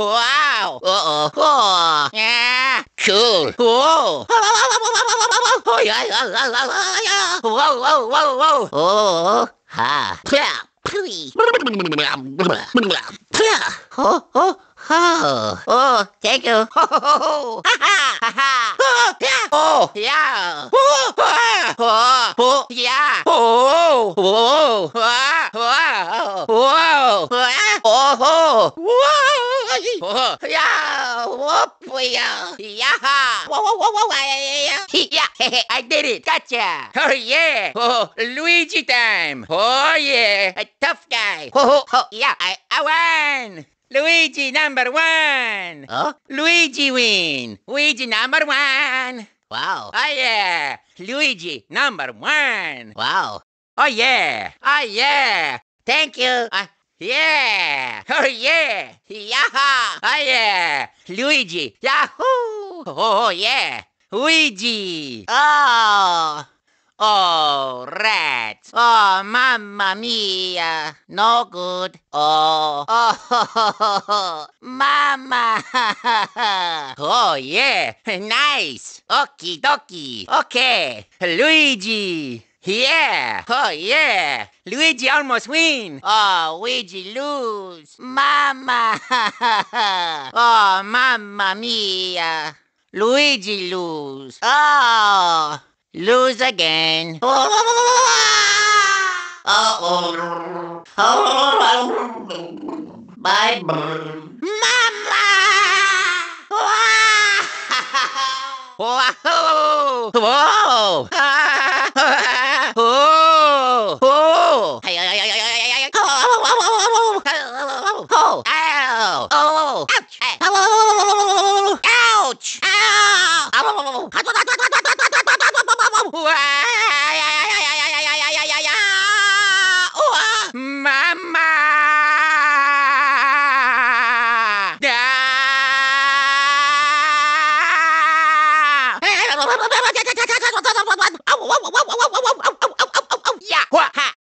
Wow. Uh-oh. Oh. Yeah. Cool. Whoa. Whoa, whoa, whoa, whoa. Oh. Ha. Plow. Plee. Oh, oh, oh. Oh, thank you. Ho, ho, ho. Ha, ha, ha, ha. Oh, yeah. Oh, yeah. Oh, ah. oh, oh, yeah. Oh, oh, oh, ah. Wow. Wow. Ah. Oh, oh. Wow. Oh, yeah, I did it, gotcha. Oh yeah, oh Luigi time. Oh yeah, a tough guy. Oh, oh, yeah, I, I won. Luigi number one. Huh? Luigi win. Luigi number one. Wow. Oh yeah, Luigi number one. Wow. Oh yeah, oh yeah. Thank you. I yeah! Oh yeah! Yaha! Oh yeah! Luigi! Yahoo! Oh yeah! Luigi! Oh! Oh, rats! Oh, mamma mia! No good! Oh! Oh! Ho, ho, ho, Mama! oh yeah! Nice! Okie dokie! Okay! Luigi! Yeah! Oh, yeah! Luigi almost win! Oh, Luigi lose! Mama! oh, mamma mia! Luigi lose! Oh! Lose again! Uh-oh! Bye! Mama! Whoa! Whoa! Oh, oh, ouch. Hey. Oh, ouch. Ow. Oh. Mama. Yeah.